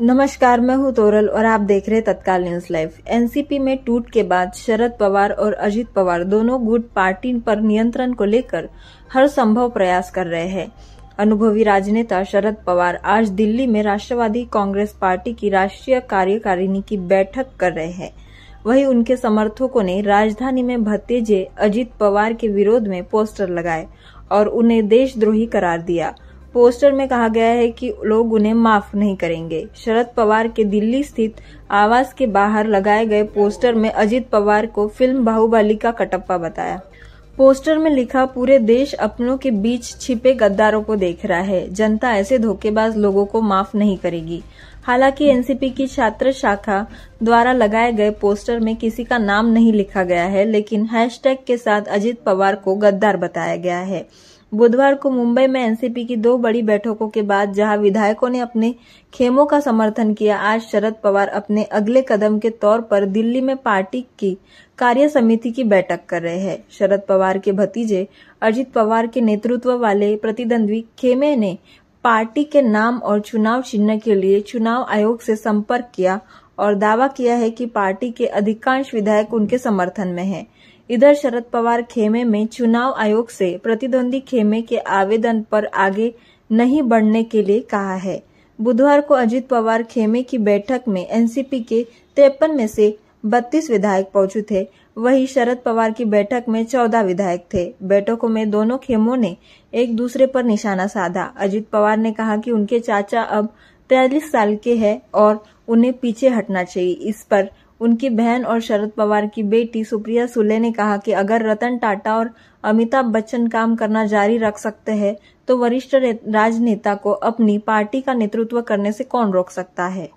नमस्कार मैं हूं तोरल और आप देख रहे तत्काल न्यूज लाइव एनसीपी में टूट के बाद शरद पवार और अजित पवार दोनों गुट पार्टी पर नियंत्रण को लेकर हर संभव प्रयास कर रहे हैं अनुभवी राजनेता शरद पवार आज दिल्ली में राष्ट्रवादी कांग्रेस पार्टी की राष्ट्रीय कार्यकारिणी की बैठक कर रहे हैं वहीं उनके समर्थकों ने राजधानी में भतीजे अजित पवार के विरोध में पोस्टर लगाए और उन्हें देशद्रोही करार दिया पोस्टर में कहा गया है कि लोग उन्हें माफ नहीं करेंगे शरद पवार के दिल्ली स्थित आवास के बाहर लगाए गए पोस्टर में अजीत पवार को फिल्म बाहुबली का कटप्पा बताया पोस्टर में लिखा पूरे देश अपनों के बीच छिपे गद्दारों को देख रहा है जनता ऐसे धोखेबाज लोगों को माफ नहीं करेगी हालांकि एनसीपी की छात्र शाखा द्वारा लगाए गए पोस्टर में किसी का नाम नहीं लिखा गया है लेकिन हैशटैग के साथ अजीत पवार को गद्दार बताया गया है बुधवार को मुंबई में एनसीपी की दो बड़ी बैठकों के बाद जहां विधायकों ने अपने खेमों का समर्थन किया आज शरद पवार अपने अगले कदम के तौर पर दिल्ली में पार्टी की कार्य समिति की बैठक कर रहे हैं शरद पवार के भतीजे अजित पवार के नेतृत्व वाले प्रतिद्वंद्वी खेमे ने पार्टी के नाम और चुनाव चिन्ह के लिए चुनाव आयोग से संपर्क किया और दावा किया है कि पार्टी के अधिकांश विधायक उनके समर्थन में हैं। इधर शरद पवार खेमे में चुनाव आयोग से प्रतिद्वंदी खेमे के आवेदन पर आगे नहीं बढ़ने के लिए कहा है बुधवार को अजित पवार खेमे की बैठक में एनसीपी के तिरपन में से 32 विधायक पहुंचे थे वही शरद पवार की बैठक में 14 विधायक थे बैठकों में दोनों खेमों ने एक दूसरे पर निशाना साधा अजित पवार ने कहा कि उनके चाचा अब तैतालीस साल के हैं और उन्हें पीछे हटना चाहिए इस पर उनकी बहन और शरद पवार की बेटी सुप्रिया सुले ने कहा कि अगर रतन टाटा और अमिताभ बच्चन काम करना जारी रख सकते हैं तो वरिष्ठ राजनेता को अपनी पार्टी का नेतृत्व करने से कौन रोक सकता है